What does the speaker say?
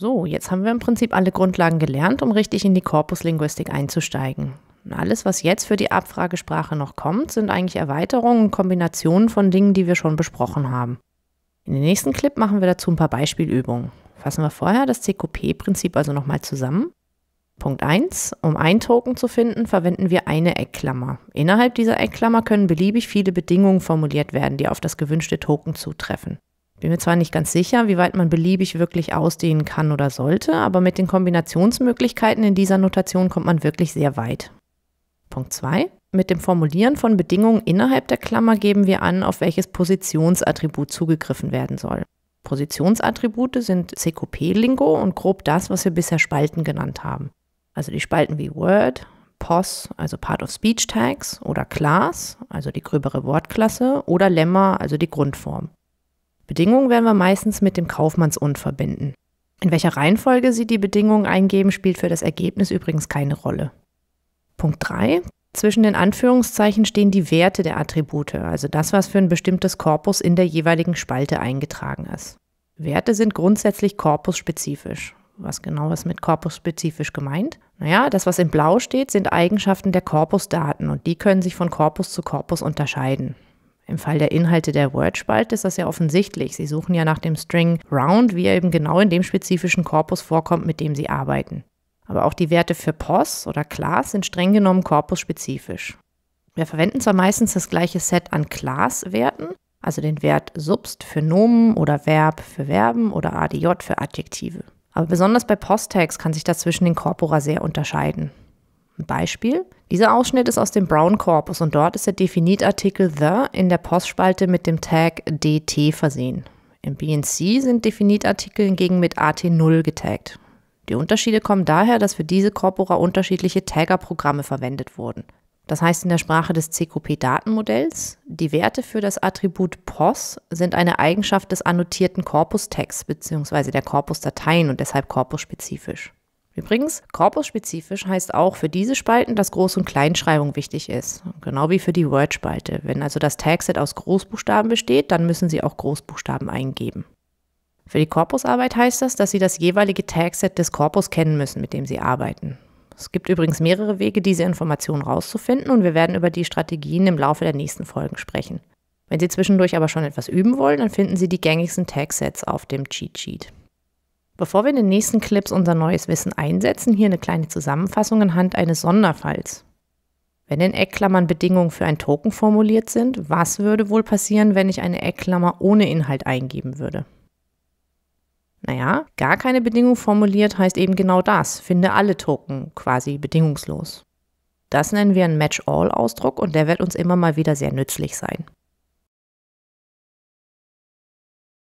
So, jetzt haben wir im Prinzip alle Grundlagen gelernt, um richtig in die Korpuslinguistik einzusteigen. alles, was jetzt für die Abfragesprache noch kommt, sind eigentlich Erweiterungen und Kombinationen von Dingen, die wir schon besprochen haben. In dem nächsten Clip machen wir dazu ein paar Beispielübungen. Fassen wir vorher das CQP-Prinzip also nochmal zusammen. Punkt 1. Um ein Token zu finden, verwenden wir eine Eckklammer. Innerhalb dieser Eckklammer können beliebig viele Bedingungen formuliert werden, die auf das gewünschte Token zutreffen bin mir zwar nicht ganz sicher, wie weit man beliebig wirklich ausdehnen kann oder sollte, aber mit den Kombinationsmöglichkeiten in dieser Notation kommt man wirklich sehr weit. Punkt 2. Mit dem Formulieren von Bedingungen innerhalb der Klammer geben wir an, auf welches Positionsattribut zugegriffen werden soll. Positionsattribute sind CQP-Lingo und grob das, was wir bisher Spalten genannt haben. Also die Spalten wie Word, POS, also Part of Speech Tags, oder Class, also die gröbere Wortklasse, oder Lemma, also die Grundform. Bedingungen werden wir meistens mit dem Kaufmannsund verbinden. In welcher Reihenfolge Sie die Bedingungen eingeben, spielt für das Ergebnis übrigens keine Rolle. Punkt 3. Zwischen den Anführungszeichen stehen die Werte der Attribute, also das, was für ein bestimmtes Korpus in der jeweiligen Spalte eingetragen ist. Werte sind grundsätzlich korpusspezifisch. Was genau ist mit korpusspezifisch gemeint? Naja, das, was in Blau steht, sind Eigenschaften der Korpusdaten und die können sich von Korpus zu Korpus unterscheiden. Im Fall der Inhalte der Word-Spalte ist das ja offensichtlich. Sie suchen ja nach dem String round, wie er eben genau in dem spezifischen Korpus vorkommt, mit dem sie arbeiten. Aber auch die Werte für POS oder Class sind streng genommen korpusspezifisch. Wir verwenden zwar meistens das gleiche Set an Class-Werten, also den Wert subst für Nomen oder Verb für Verben oder ADJ für Adjektive. Aber besonders bei pos tags kann sich das zwischen den Corpora sehr unterscheiden. Beispiel. Dieser Ausschnitt ist aus dem Brown Corpus und dort ist der Definitartikel the in der Postspalte mit dem Tag dt versehen. Im BNC sind Definitartikel hingegen mit AT0 getaggt. Die Unterschiede kommen daher, dass für diese Corpora unterschiedliche Tagger-Programme verwendet wurden. Das heißt in der Sprache des CQP-Datenmodells, die Werte für das Attribut POS sind eine Eigenschaft des annotierten Korpus-Tags bzw. der Corpus-Dateien und deshalb Corpus-spezifisch. Übrigens, korpusspezifisch heißt auch für diese Spalten, dass Groß- und Kleinschreibung wichtig ist. Genau wie für die Word-Spalte. Wenn also das Tagset aus Großbuchstaben besteht, dann müssen Sie auch Großbuchstaben eingeben. Für die Korpusarbeit heißt das, dass Sie das jeweilige Tagset des Korpus kennen müssen, mit dem Sie arbeiten. Es gibt übrigens mehrere Wege, diese Informationen rauszufinden und wir werden über die Strategien im Laufe der nächsten Folgen sprechen. Wenn Sie zwischendurch aber schon etwas üben wollen, dann finden Sie die gängigsten Tagsets auf dem Cheat Sheet. Bevor wir in den nächsten Clips unser neues Wissen einsetzen, hier eine kleine Zusammenfassung anhand eines Sonderfalls. Wenn in Eckklammern Bedingungen für ein Token formuliert sind, was würde wohl passieren, wenn ich eine Eckklammer ohne Inhalt eingeben würde? Naja, gar keine Bedingung formuliert heißt eben genau das, finde alle Token quasi bedingungslos. Das nennen wir einen Match-All-Ausdruck und der wird uns immer mal wieder sehr nützlich sein.